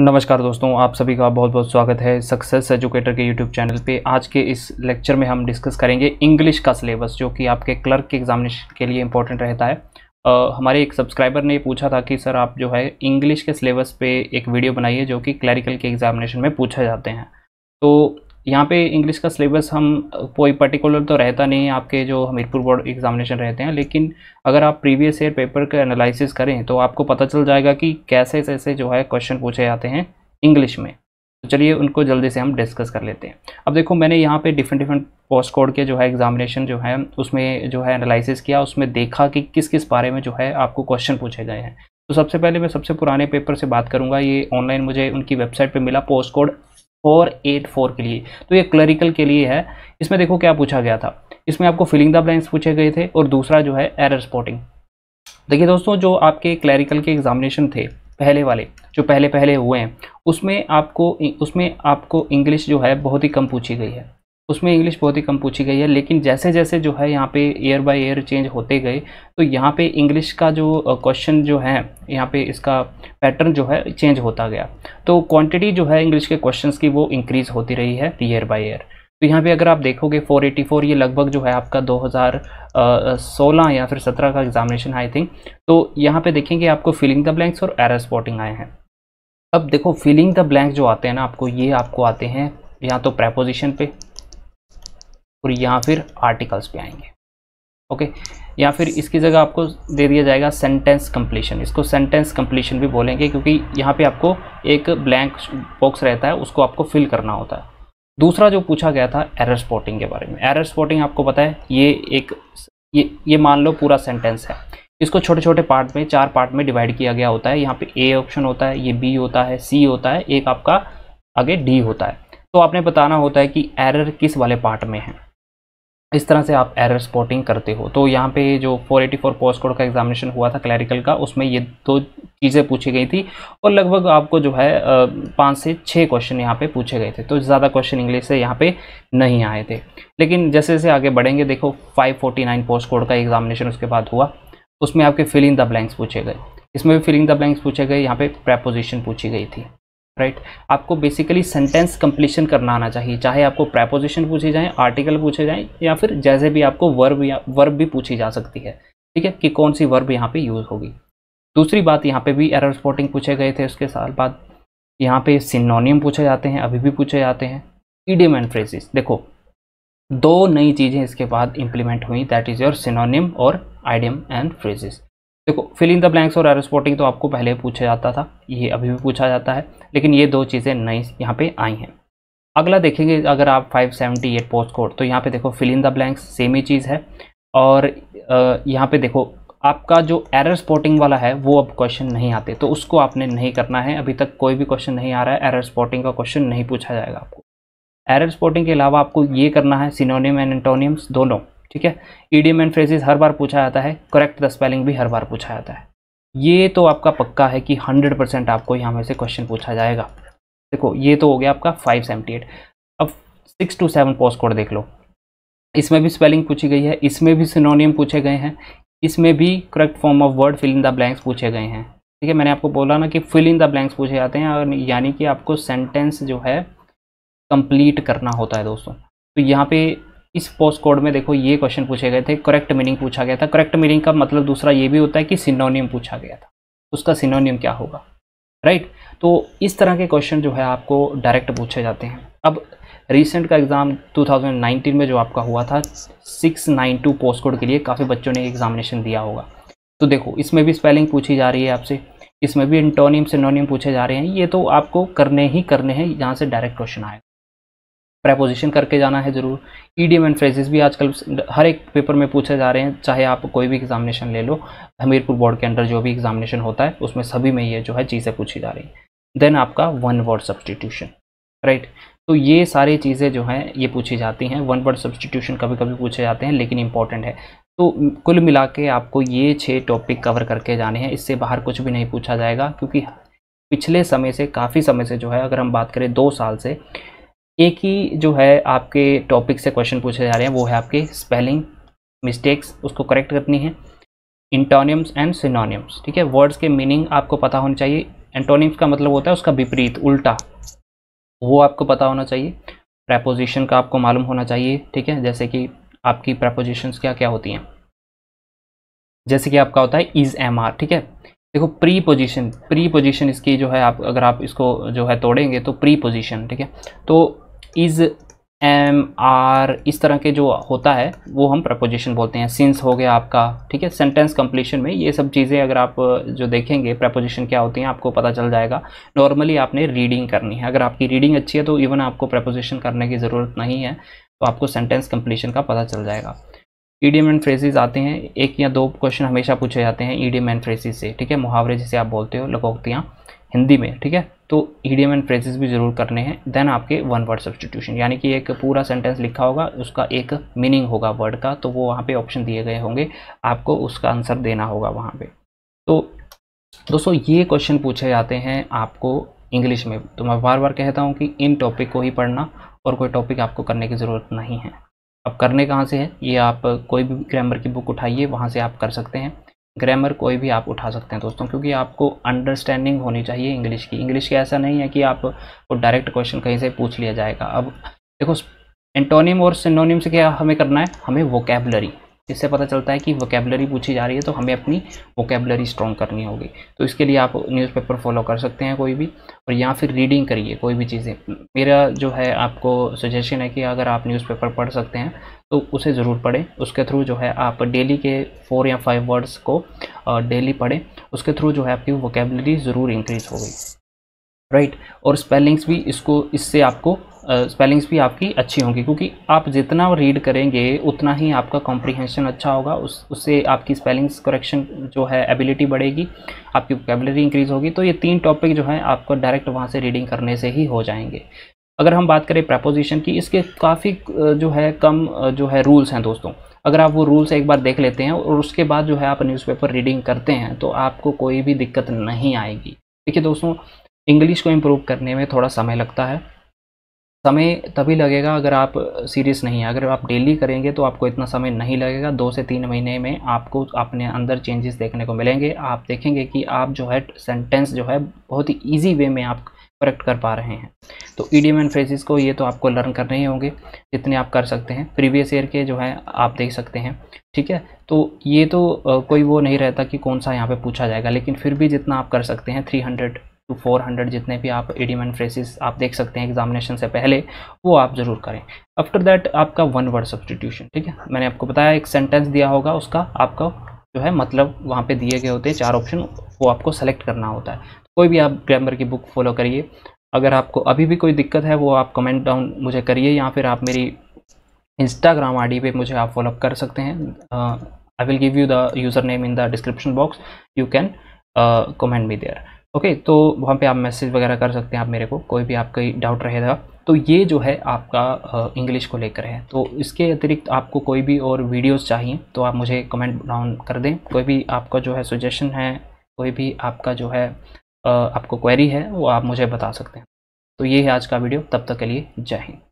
नमस्कार दोस्तों आप सभी का बहुत बहुत स्वागत है सक्सेस एजुकेटर के यूट्यूब चैनल पे आज के इस लेक्चर में हम डिस्कस करेंगे इंग्लिश का सिलेबस जो कि आपके क्लर्क के एग्जामिनेशन के लिए इम्पोर्टेंट रहता है आ, हमारे एक सब्सक्राइबर ने पूछा था कि सर आप जो है इंग्लिश के सिलेबस पे एक वीडियो बनाइए जो कि क्लैरिकल के एग्जामिनेशन में पूछे जाते हैं तो यहाँ पे इंग्लिश का सिलेबस हम कोई पर्टिकुलर तो रहता नहीं है आपके जो हमीरपुर बोर्ड एग्जामिनेशन रहते हैं लेकिन अगर आप प्रीवियस ईयर पेपर का एनालिसिस करें तो आपको पता चल जाएगा कि कैसे कैसे जो है क्वेश्चन पूछे जाते हैं इंग्लिश में तो चलिए उनको जल्दी से हम डिस्कस कर लेते हैं अब देखो मैंने यहाँ पे डिफरेंट डिफरेंट पोस्ट कोड के जो है एग्जामिनेशन जो है उसमें जो है एनालिसिस किया उसमें देखा कि किस किस बारे में जो है आपको क्वेश्चन पूछे गए हैं तो सबसे पहले मैं सबसे पुराने पेपर से बात करूंगा ये ऑनलाइन मुझे उनकी वेबसाइट पे मिला पोस्ट कोड और एट फोर के लिए तो ये क्लरिकल के लिए है इसमें देखो क्या पूछा गया था इसमें आपको फिलिंग द ब्लैंक्स पूछे गए थे और दूसरा जो है एरर स्पॉटिंग देखिए दोस्तों जो आपके क्लरिकल के एग्जामिनेशन थे पहले वाले जो पहले पहले हुए हैं उसमें आपको उसमें आपको इंग्लिश जो है बहुत ही कम पूछी गई है उसमें इंग्लिश बहुत ही कम पूछी गई है लेकिन जैसे जैसे जो है यहाँ पे ईयर बाय ईयर चेंज होते गए तो यहाँ पे इंग्लिश का जो क्वेश्चन जो है यहाँ पे इसका पैटर्न जो है चेंज होता गया तो क्वांटिटी जो है इंग्लिश के क्वेश्चंस की वो इंक्रीज़ होती रही है ईयर बाय ईयर तो यहाँ पे अगर आप देखोगे 484 ये लगभग जो है आपका 2016 या फिर 17 का एग्जामिनेशन आई थिंक तो यहाँ पे देखेंगे आपको फिलिंग द ब्लैंक्स और एरर स्पॉटिंग आए हैं अब देखो फिलिंग द ब्लैंक जो आते हैं ना आपको ये आपको आते हैं या तो प्रेपोजिशन पे और यहाँ फिर आर्टिकल्स पे आएंगे ओके या फिर इसकी जगह आपको दे दिया जाएगा सेंटेंस कम्प्लीशन इसको सेंटेंस कंप्लीशन भी बोलेंगे क्योंकि यहाँ पे आपको एक ब्लैंक बॉक्स रहता है उसको आपको फिल करना होता है दूसरा जो पूछा गया था एरर स्पॉटिंग के बारे में एरर स्पॉटिंग आपको पता है ये एक ये ये मान लो पूरा सेंटेंस है इसको छोटे छोटे पार्ट में चार पार्ट में डिवाइड किया गया होता है यहाँ पे ए ऑप्शन होता है ये बी होता है सी होता है एक आपका आगे डी होता है तो आपने बताना होता है कि एरर किस वाले पार्ट में है इस तरह से आप एरर स्पॉटिंग करते हो तो यहाँ पे जो 484 पोस्ट कोड का एग्जामिनेशन हुआ था क्लैरिकल का उसमें ये दो चीज़ें पूछी गई थी और लगभग आपको जो है पाँच से छः क्वेश्चन यहाँ पे पूछे गए थे तो ज़्यादा क्वेश्चन इंग्लिश से यहाँ पे नहीं आए थे लेकिन जैसे जैसे आगे बढ़ेंगे देखो 549 पोस्ट कोड का एग्जामिनेशन उसके बाद हुआ उसमें आपके फिलिंग द ब्लैंक्स पूछे गए इसमें भी फिलिंग द ब्लैंक्स पूछे गए यहाँ पे प्रेपोजिशन पूछी गई थी राइट right? आपको बेसिकली सेंटेंस कंप्लीशन करना आना चाहिए चाहे आपको प्रेपोजिशन पूछे जाएँ आर्टिकल पूछे जाएँ या फिर जैसे भी आपको वर्ब या वर्ब भी पूछी जा सकती है ठीक है कि कौन सी वर्ब यहाँ पे यूज़ होगी दूसरी बात यहाँ पे भी एरर स्पॉटिंग पूछे गए थे उसके साथ बाद यहाँ पे सिनोनियम पूछे जाते हैं अभी भी पूछे जाते हैं ईडियम एंड फ्रेजिस देखो दो नई चीज़ें इसके बाद इम्प्लीमेंट हुई दैट इज़ योर सिनोनियम और आइडियम एंड फ्रेजिस देखो फिल इन द ब्लैंक्स और स्पोर्टिंग तो आपको पहले पूछा जाता था ये अभी भी पूछा जाता है लेकिन ये दो चीज़ें नई यहाँ पे आई हैं अगला देखेंगे अगर आप 578 पोस्ट कोड तो यहाँ पे देखो fill in the blanks same ही चीज़ है और यहाँ पे देखो आपका जो एरर स्पॉटिंग वाला है वो अब क्वेश्चन नहीं आते तो उसको आपने नहीं करना है अभी तक कोई भी क्वेश्चन नहीं आ रहा है एरर स्पॉटिंग का क्वेश्चन नहीं पूछा जाएगा आपको एरर स्पॉटिंग के अलावा आपको ये करना है सिनोनियम एंड एंटोनियम्स दोनों ठीक है ईडीएम एंड फ्रेजेस हर बार पूछा जाता है करेक्ट द स्पेलिंग भी हर बार पूछा जाता है ये तो आपका पक्का है कि हंड्रेड परसेंट आपको यहाँ में से क्वेश्चन पूछा जाएगा देखो ये तो हो गया आपका फाइव सेवेंटी एट अब six two seven post code देख लो इसमें भी स्पेलिंग पूछी गई है इसमें भी सिनोनियम पूछे गए हैं इसमें भी correct form of word fill in the blanks पूछे गए हैं ठीक है मैंने आपको बोला ना कि फिल इन द ब्लैंक्स पूछे जाते हैं और यानी कि आपको सेंटेंस जो है कंप्लीट करना होता है दोस्तों तो यहाँ पे इस पोस्ट कोड में देखो ये क्वेश्चन पूछे गए थे करेक्ट मीनिंग पूछा गया था करेक्ट मीनिंग का मतलब दूसरा ये भी होता है कि सिनोनियम पूछा गया था उसका सिनोनियम क्या होगा राइट right? तो इस तरह के क्वेश्चन जो है आपको डायरेक्ट पूछे जाते हैं अब रिसेंट का एग्ज़ाम 2019 में जो आपका हुआ था 692 पोस्ट कोड के लिए काफ़ी बच्चों ने एग्जामिनेशन दिया होगा तो देखो इसमें भी स्पेलिंग पूछी जा रही है आपसे इसमें भी इंटोनियम सिनोनियम पूछे जा रहे हैं ये तो आपको करने ही करने हैं यहाँ से डायरेक्ट क्वेश्चन आएगा प्रेपोजिशन करके जाना है ज़रूर ईडीएम एंड फ्रेजेस भी आजकल हर एक पेपर में पूछे जा रहे हैं चाहे आप कोई भी एग्जामिनेशन ले लो हमीरपुर बोर्ड के अंडर जो भी एग्जामिनेशन होता है उसमें सभी में ये जो है चीज़ें पूछी जा रही हैं देन आपका वन वर्ड सब्सटीट्यूशन राइट तो ये सारी चीज़ें जो हैं ये पूछी जाती हैं वन वर्ड सब्सटीट्यूशन कभी कभी पूछे जाते हैं लेकिन इंपॉर्टेंट है तो कुल मिला के आपको ये छः टॉपिक कवर करके जाने हैं इससे बाहर कुछ भी नहीं पूछा जाएगा क्योंकि पिछले समय से काफ़ी समय से जो है अगर हम बात करें दो साल से एक ही जो है आपके टॉपिक से क्वेश्चन पूछे जा रहे हैं वो है आपके स्पेलिंग मिस्टेक्स उसको करेक्ट करनी है इंटोनियम्स एंड सिनोनियम्स ठीक है वर्ड्स के मीनिंग आपको पता होना चाहिए एंटोनियम्स का मतलब होता है उसका विपरीत उल्टा वो आपको पता होना चाहिए प्रपोजिशन का आपको मालूम होना चाहिए ठीक है जैसे कि आपकी प्रपोजिशंस क्या क्या होती हैं जैसे कि आपका होता है इज़ एम आर ठीक है देखो प्री पोजिशन प्री पोजिशन इसकी जो है आप अगर आप इसको जो है तोड़ेंगे तो प्री पोजिशन ठीक है तो इज़ एम आर इस तरह के जो होता है वो हम प्रपोजिशन बोलते हैं सिंस हो गया आपका ठीक है सेंटेंस कंप्लीशन में ये सब चीज़ें अगर आप जो देखेंगे प्रपोजिशन क्या होती हैं आपको पता चल जाएगा नॉर्मली आपने रीडिंग करनी है अगर आपकी रीडिंग अच्छी है तो इवन आपको प्रपोजिशन करने की ज़रूरत नहीं है तो आपको सेंटेंस कंप्लीशन का पता चल जाएगा ईडीएम एंड फ्रेजेज आते हैं एक या दो क्वेश्चन हमेशा पूछे जाते हैं ईडियम एंड फ्रेजेज से ठीक है मुहावरे जिसे आप बोलते हो लगोक्तियाँ हिंदी में ठीक है तो ईडियम एंड फ्रेजेस भी ज़रूर करने हैं देन आपके वन वर्ड सब्सटीट्यूशन यानी कि एक पूरा सेंटेंस लिखा होगा उसका एक मीनिंग होगा वर्ड का तो वो वहाँ पे ऑप्शन दिए गए होंगे आपको उसका आंसर देना होगा वहाँ पे तो दोस्तों ये क्वेश्चन पूछे जाते हैं आपको इंग्लिश में तो मैं बार बार कहता हूँ कि इन टॉपिक को ही पढ़ना और कोई टॉपिक आपको करने की ज़रूरत नहीं है अब करने कहाँ से है ये आप कोई भी ग्रामर की बुक उठाइए वहाँ से आप कर सकते हैं ग्रामर कोई भी आप उठा सकते हैं दोस्तों क्योंकि आपको अंडरस्टैंडिंग होनी चाहिए इंग्लिश की इंग्लिश की ऐसा नहीं है कि आप वो डायरेक्ट क्वेश्चन कहीं से पूछ लिया जाएगा अब देखो एंटोनिम और सिनोनिम से क्या हमें करना है हमें वोकेबलरी इससे पता चलता है कि वोकेबलरी पूछी जा रही है तो हमें अपनी वोकेबलरी स्ट्रॉन्ग करनी होगी तो इसके लिए आप न्यूज़पेपर फॉलो कर सकते हैं कोई भी और या फिर रीडिंग करिए कोई भी चीज़ें मेरा जो है आपको सजेशन है कि अगर आप न्यूज़पेपर पढ़ सकते हैं तो उसे ज़रूर पढ़ें उसके थ्रू जो है आप डेली के फोर या फाइव वर्ड्स को डेली पढ़ें उसके थ्रू जो है आपकी वोकेबलरी ज़रूर इंक्रीज़ होगी राइट और स्पेलिंग्स भी इसको इससे आपको स्पेलिंग्स भी आपकी अच्छी होंगी क्योंकि आप जितना रीड करेंगे उतना ही आपका कॉम्प्रिहेंशन अच्छा होगा उस उससे आपकी स्पेलिंग्स करेक्शन जो है एबिलिटी बढ़ेगी आपकी वोकेबलरी इंक्रीज़ होगी तो ये तीन टॉपिक जो है आपको डायरेक्ट वहाँ से रीडिंग करने से ही हो जाएंगे अगर हम बात करें प्रपोजिशन की इसके काफ़ी जो है कम जो है रूल्स हैं दोस्तों अगर आप वो रूल्स एक बार देख लेते हैं और उसके बाद जो है आप न्यूज़पेपर रीडिंग करते हैं तो आपको कोई भी दिक्कत नहीं आएगी देखिए दोस्तों इंग्लिश को इम्प्रूव करने में थोड़ा समय लगता है समय तभी लगेगा अगर आप सीरियस नहीं हैं अगर आप डेली करेंगे तो आपको इतना समय नहीं लगेगा दो से तीन महीने में आपको अपने अंदर चेंजेस देखने को मिलेंगे आप देखेंगे कि आप जो है सेंटेंस जो है बहुत ही ईजी वे में आप करेक्ट कर पा रहे हैं तो ईडीएम एंड फ्रेजेस को ये तो आपको लर्न करने ही होंगे जितने आप कर सकते हैं प्रीवियस ईयर के जो है आप देख सकते हैं ठीक है तो ये तो कोई वो नहीं रहता कि कौन सा यहाँ पे पूछा जाएगा लेकिन फिर भी जितना आप कर सकते हैं three hundred to four hundred जितने भी आप एडियम एंड फ्रेसिस आप देख सकते हैं एग्जामिनेशन से पहले वो आप ज़रूर करें आफ्टर दैट आपका वन वर्ड सब्सटीट्यूशन ठीक है मैंने आपको बताया एक सेंटेंस दिया होगा उसका आपका जो है मतलब वहाँ पे दिए गए होते हैं चार ऑप्शन वो आपको सेलेक्ट करना होता है कोई भी आप ग्रामर की बुक फॉलो करिए अगर आपको अभी भी कोई दिक्कत है वो आप कमेंट डाउन मुझे करिए या फिर आप मेरी इंस्टाग्राम डी पे मुझे आप फॉलोअप कर सकते हैं I will give you the user name in the description box you can comment me there okay तो वहाँ पे आप मैसेज वगैरह कर सकते हैं आप मेरे को कोई भी आपका डाउट रहेगा तो ये जो है आपका इंग्लिश को लेकर है तो इसके अतिरिक्त आपको कोई भी और वीडियोस चाहिए तो आप मुझे कमेंट डाउन कर दें कोई भी आपका जो है सजेशन है कोई भी आपका जो है आपको क्वेरी है वो आप मुझे बता सकते हैं तो ये है आज का वीडियो तब तक के लिए जय हिंद